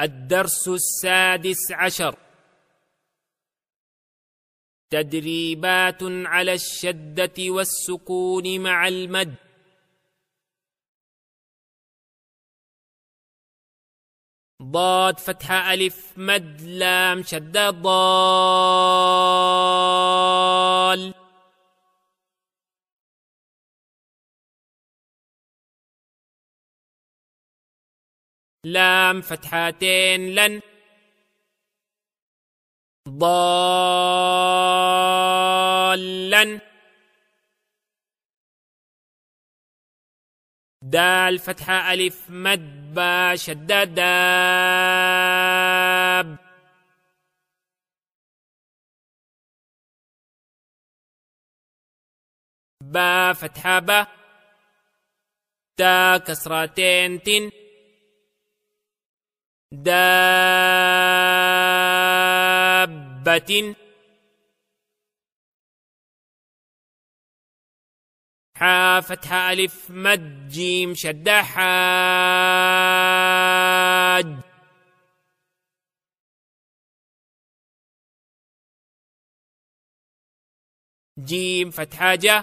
الدرس السادس عشر تدريبات على الشدة والسكون مع المد ضاد فتحة ألف مد لام شدة ضاد لام فتحتين لن ضالا دال فتحة ألف مد با شدة داب با فتحة با تا كسرتين تن دابة حا فتحة ألف مد جيم شد حاج جيم فتحة جا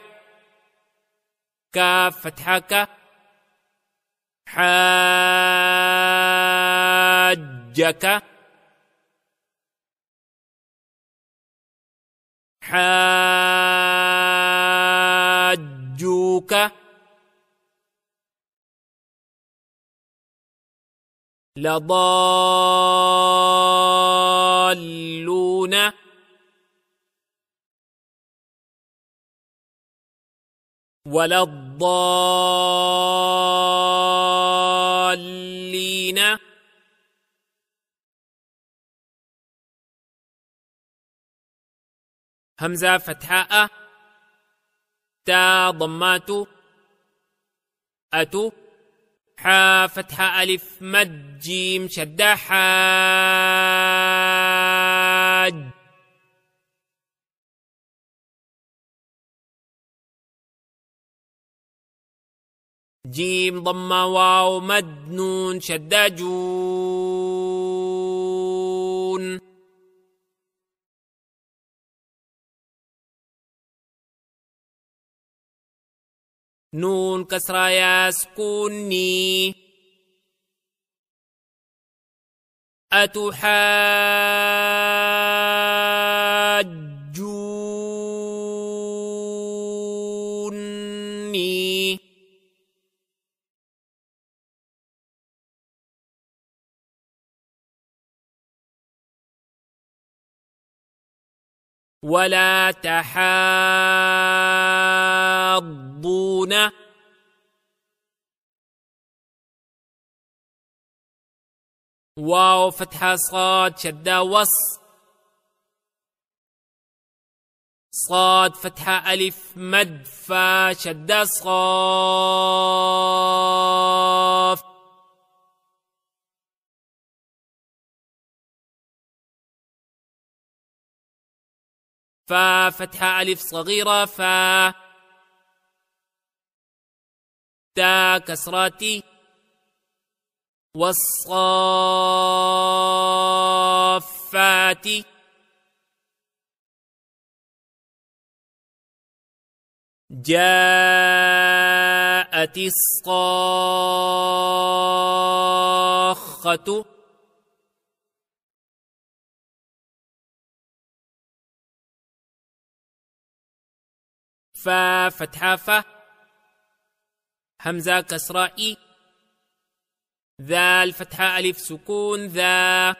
كاف فتحة كا حاج حجك حاجوك لضالون ولا الضالين همزة فتحاء تا ضمات أتو حا فتحة ألف مد جيم شدة حاج جيم ضمة واو مد نون شدة جون نون كسرى يسكني أتحاجوني ولا تحاجوني يغضون واو فتحة صاد شدة وص صاد فتحة ألف مد فا شدة صاف فا فتحة ألف صغيرة فا تا كسراتي والصافات جاءت الصاخة ففتحة فَ همزة كسراء ذا ذال فتحة ألف سكون ذا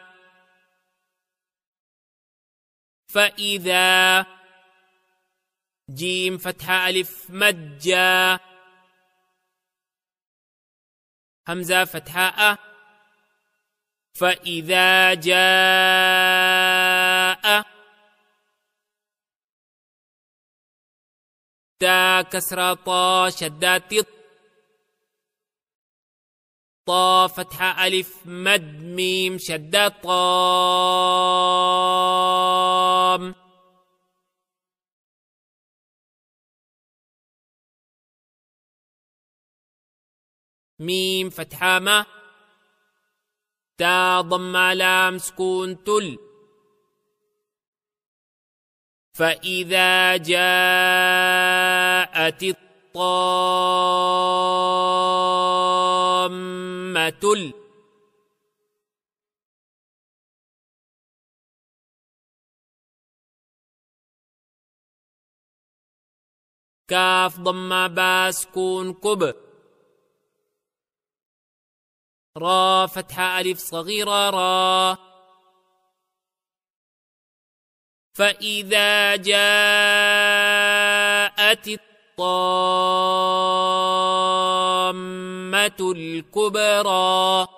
فإذا جيم فتحة ألف مجا همزة فتحة أ فإذا جاء تا كسرة طا شدات طا فتحة ألف مد ميم شدة طام ميم فتحة ما تا ضم لام سكون تل فإذا جاءت الطام ضمة كاف ضم باس كون كب را فتحة ألف صغيرة را فإذا جاءت الطامة الكبرى